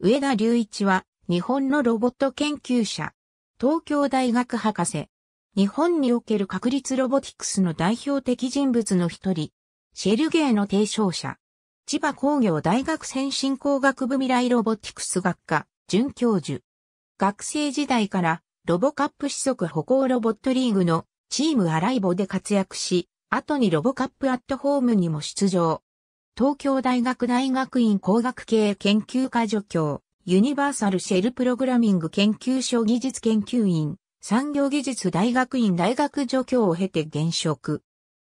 上田隆一は、日本のロボット研究者、東京大学博士、日本における確率ロボティクスの代表的人物の一人、シェルゲーの提唱者、千葉工業大学先進工学部未来ロボティクス学科、准教授。学生時代から、ロボカップ四足歩行ロボットリーグのチームアライボで活躍し、後にロボカップアットホームにも出場。東京大学大学院工学系研究科助教、ユニバーサルシェルプログラミング研究所技術研究員、産業技術大学院大学助教を経て現職。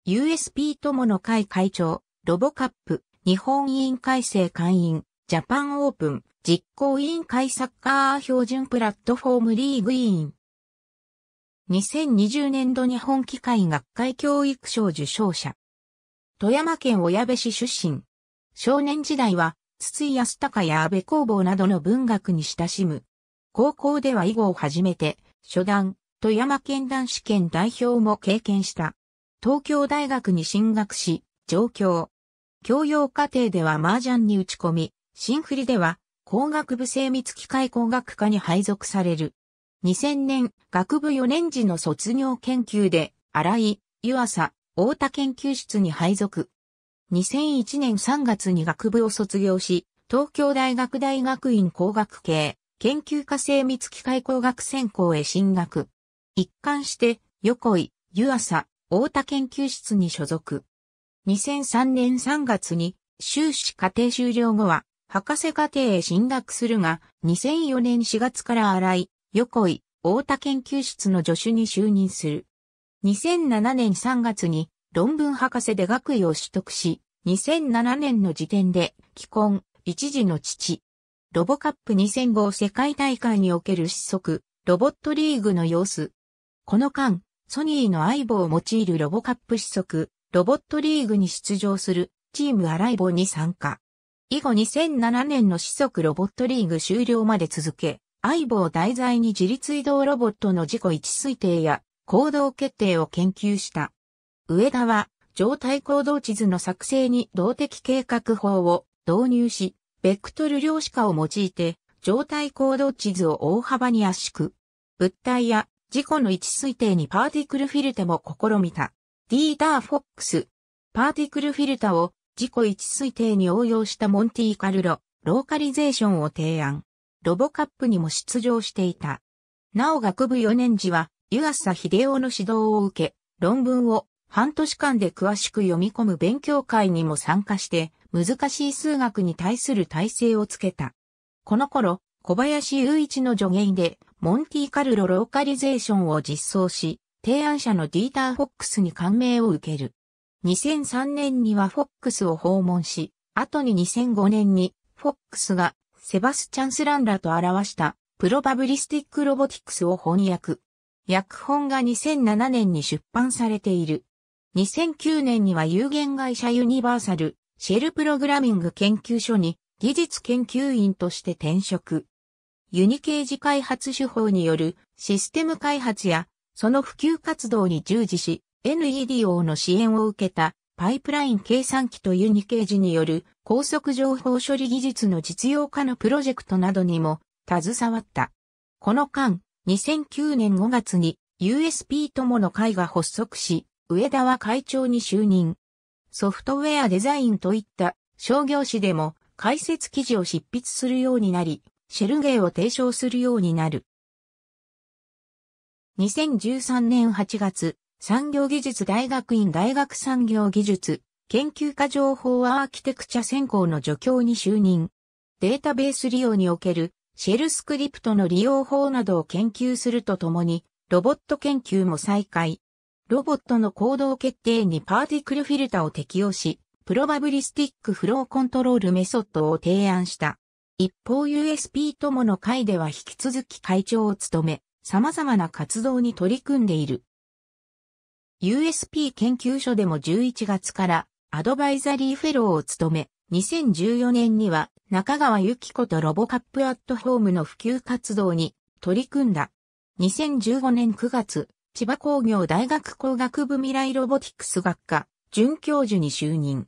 USP 友の会会長、ロボカップ、日本委員会生会員、ジャパンオープン、実行委員会サッカー標準プラットフォームリーグ委員。2020年度日本機械学会教育賞受賞者。富山県小矢部市出身。少年時代は、筒井康隆や安倍工房などの文学に親しむ。高校では囲碁を始めて、初段、富山県男子県代表も経験した。東京大学に進学し、上京。教養課程では麻雀に打ち込み、新振りでは工学部精密機械工学科に配属される。2000年、学部4年時の卒業研究で、荒井、湯浅、太田研究室に配属。2001年3月に学部を卒業し、東京大学大学院工学系研究科精密機械工学専攻へ進学。一貫して、横井、湯浅、太田研究室に所属。2003年3月に修士課程終了後は博士課程へ進学するが、2004年4月から新井、横井、太田研究室の助手に就任する。2007年3月に論文博士で学位を取得し、2007年の時点で既婚、一時の父。ロボカップ2005世界大会における失速、ロボットリーグの様子。この間、ソニーの相棒を用いるロボカップ失速、ロボットリーグに出場するチームアライボに参加。以後2007年の失速ロボットリーグ終了まで続け、相棒題材に自立移動ロボットの自己位置推定や行動決定を研究した。上田は、状態行動地図の作成に動的計画法を導入し、ベクトル量子化を用いて、状態行動地図を大幅に圧縮。物体や事故の位置推定にパーティクルフィルタも試みた。ディーター・フォックス。パーティクルフィルタを事故位置推定に応用したモンティカルロ、ローカリゼーションを提案。ロボカップにも出場していた。なお学部4年時は、湯浅秀夫の指導を受け、論文を半年間で詳しく読み込む勉強会にも参加して、難しい数学に対する体制をつけた。この頃、小林雄一の助言で、モンティカルロローカリゼーションを実装し、提案者のディーター・フォックスに感銘を受ける。2003年にはフォックスを訪問し、後に2005年にフォックスがセバスチャンスランラと表したプロバブリスティックロボティクスを翻訳、訳本が2007年に出版されている。2009年には有限会社ユニバーサル、シェルプログラミング研究所に技術研究員として転職。ユニケージ開発手法によるシステム開発やその普及活動に従事し、NEDO の支援を受けたパイプライン計算機とユニケージによる高速情報処理技術の実用化のプロジェクトなどにも携わった。この間、2009年5月に USP 友の会が発足し、上田は会長に就任。ソフトウェアデザインといった商業誌でも解説記事を執筆するようになり、シェルゲーを提唱するようになる。2013年8月、産業技術大学院大学産業技術研究科情報アーキテクチャ専攻の助教に就任。データベース利用におけるシェルスクリプトの利用法などを研究するとともに、ロボット研究も再開。ロボットの行動決定にパーティクルフィルタを適用し、プロバブリスティックフローコントロールメソッドを提案した。一方 USP 友の会では引き続き会長を務め、様々な活動に取り組んでいる。USP 研究所でも11月からアドバイザリーフェローを務め、2014年には中川幸子とロボカップアットホームの普及活動に取り組んだ。2015年9月、千葉工業大学工学部未来ロボティクス学科、准教授に就任。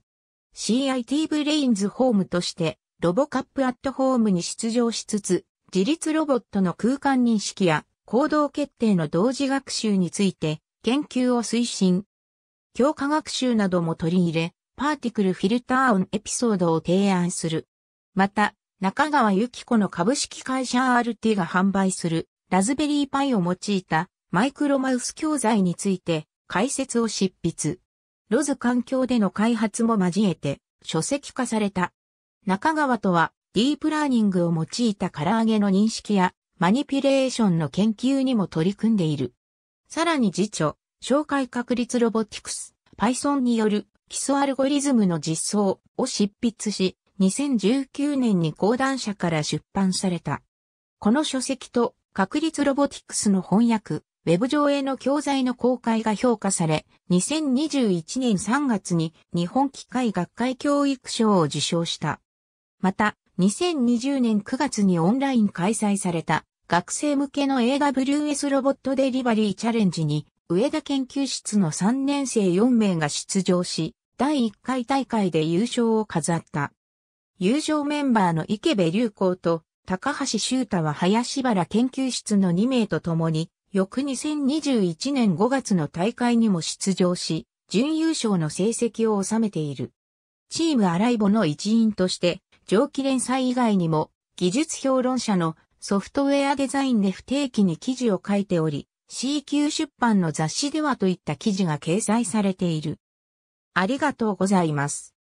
CIT ブレインズホームとして、ロボカップアットホームに出場しつつ、自立ロボットの空間認識や行動決定の同時学習について研究を推進。強化学習なども取り入れ、パーティクルフィルターオンエピソードを提案する。また、中川由紀子の株式会社 RT が販売するラズベリーパイを用いたマイクロマウス教材について解説を執筆。ロズ環境での開発も交えて書籍化された。中川とはディープラーニングを用いた唐揚げの認識やマニピュレーションの研究にも取り組んでいる。さらに次著、紹介確率ロボティクス、Python による基礎アルゴリズムの実装を執筆し、2019年に講談社から出版された。この書籍と確率ロボティクスの翻訳、ウェブ上への教材の公開が評価され、2021年3月に日本機械学会教育賞を受賞した。また、2020年9月にオンライン開催された学生向けの AWS ロボットデリバリーチャレンジに、上田研究室の3年生4名が出場し、第1回大会で優勝を飾った。友情メンバーの池部隆光と高橋修太は林原研究室の2名と共に、翌2021年5月の大会にも出場し、準優勝の成績を収めている。チームアライボの一員として、上記連載以外にも、技術評論者のソフトウェアデザインで不定期に記事を書いており、C 級出版の雑誌ではといった記事が掲載されている。ありがとうございます。